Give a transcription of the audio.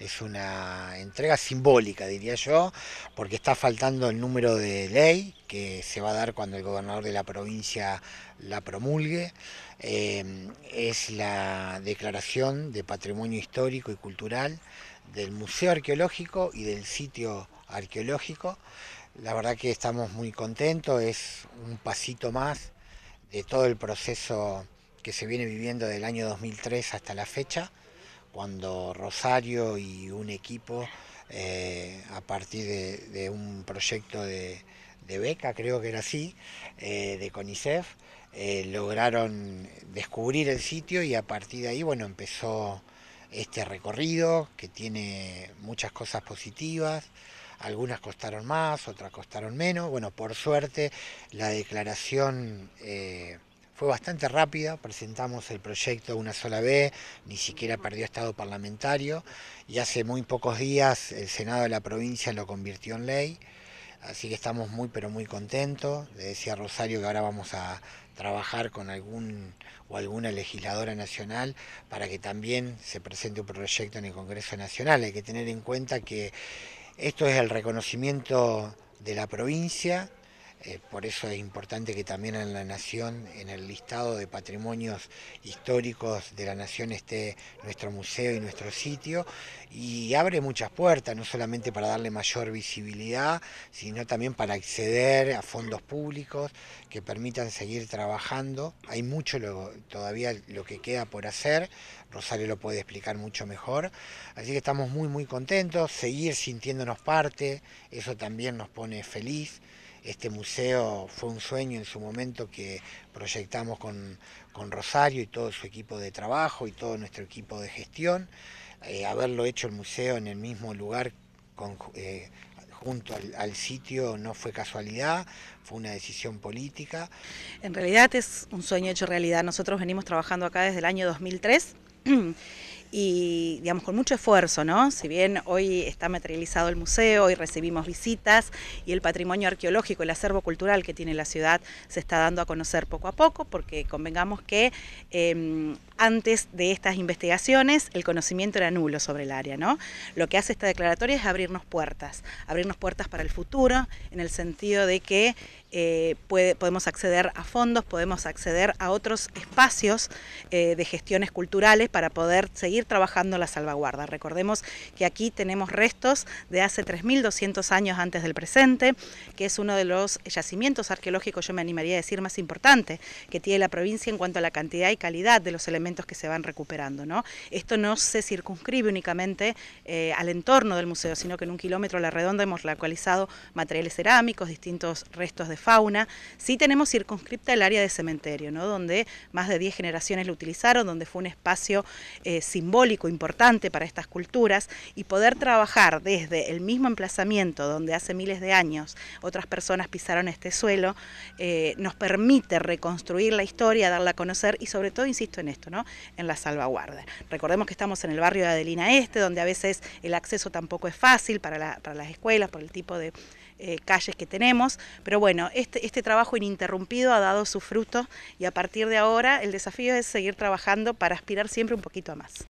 Es una entrega simbólica, diría yo, porque está faltando el número de ley que se va a dar cuando el gobernador de la provincia la promulgue. Em, es la declaración de patrimonio histórico y cultural del Museo Arqueológico y del sitio arqueológico. La verdad que estamos muy contentos, es un pasito más de todo el proceso que se viene viviendo del año 2003 hasta la fecha cuando Rosario y un equipo, eh, a partir de, un proyecto de, beca, creo que era así, eh, de CONICEF, eh, lograron descubrir el sitio y a partir de ahí, bueno, empezó este recorrido que tiene muchas cosas positivas. Algunas costaron más, otras costaron menos. Bueno, por suerte la declaración fue bastante rápida, presentamos el proyecto una sola vez, ni siquiera perdió estado parlamentario y hace muy pocos días el Senado de la provincia lo convirtió en ley, así que estamos muy pero muy contentos. Le decía Rosario que ahora vamos a trabajar con algún o alguna legisladora nacional para que también se presente un proyecto en el Congreso Nacional. Hay que tener en cuenta que esto es el reconocimiento de la provincia eh, por eso es importante que también en la Nación, en el listado de patrimonios históricos de la Nación, esté nuestro museo y nuestro sitio. Y abre muchas puertas, no solamente para darle mayor visibilidad, sino también para acceder a fondos públicos que permitan seguir trabajando. Hay mucho todavía lo que queda por hacer. Rosario lo puede explicar mucho mejor. Así que estamos muy, muy contentos. Seguir sintiéndonos parte, eso también nos pone feliz. Este museo fue un sueño en su momento que proyectamos con, Rosario y todo su equipo de trabajo y todo nuestro equipo de gestión. Eh, haberlo hecho el museo en el mismo lugar eh, junto al, al, sitio no fue casualidad, fue una decisión política. En realidad es un sueño hecho realidad. Nosotros venimos trabajando acá desde el año 2003 y digamos con mucho esfuerzo, ¿no? Si bien hoy está materializado el museo y recibimos visitas y el patrimonio arqueológico, el acervo cultural que tiene la ciudad se está dando a conocer poco a poco, porque convengamos que em, antes de estas investigaciones el conocimiento era nulo sobre el área, ¿no? Lo que hace esta declaratoria es abrirnos puertas, abrirnos puertas para el futuro, en el sentido de que eh, podemos acceder a fondos, podemos acceder a otros espacios eh, de gestiones culturales para poder seguir trabajando la salvaguarda. Recordemos que aquí tenemos restos de hace 3.200 años antes del presente, que es uno de los yacimientos arqueológicos, yo me animaría a decir, más importante que tiene la provincia en cuanto a la cantidad y calidad de los elementos que se van recuperando. ¿no? Esto no se circunscribe únicamente eh, al entorno del museo, sino que en un kilómetro a la redonda hemos localizado materiales cerámicos, distintos restos de fauna. Sí tenemos circunscripta el área de cementerio, ¿no? donde más de 10 generaciones lo utilizaron, donde fue un espacio eh, simbólico simbólico importante para estas culturas y poder trabajar desde el mismo emplazamiento donde hace miles de años otras personas pisaron este suelo, eh, nos permite reconstruir la historia, darla a conocer y sobre todo, insisto en esto, ¿no? en la salvaguarda. Recordemos que estamos en el barrio de Adelina Este, donde a veces el acceso tampoco es fácil para, las escuelas, por el tipo de eh, calles que tenemos, pero bueno, este, este trabajo ininterrumpido ha dado su fruto, y a partir de ahora el desafío es seguir trabajando para aspirar siempre un poquito a más.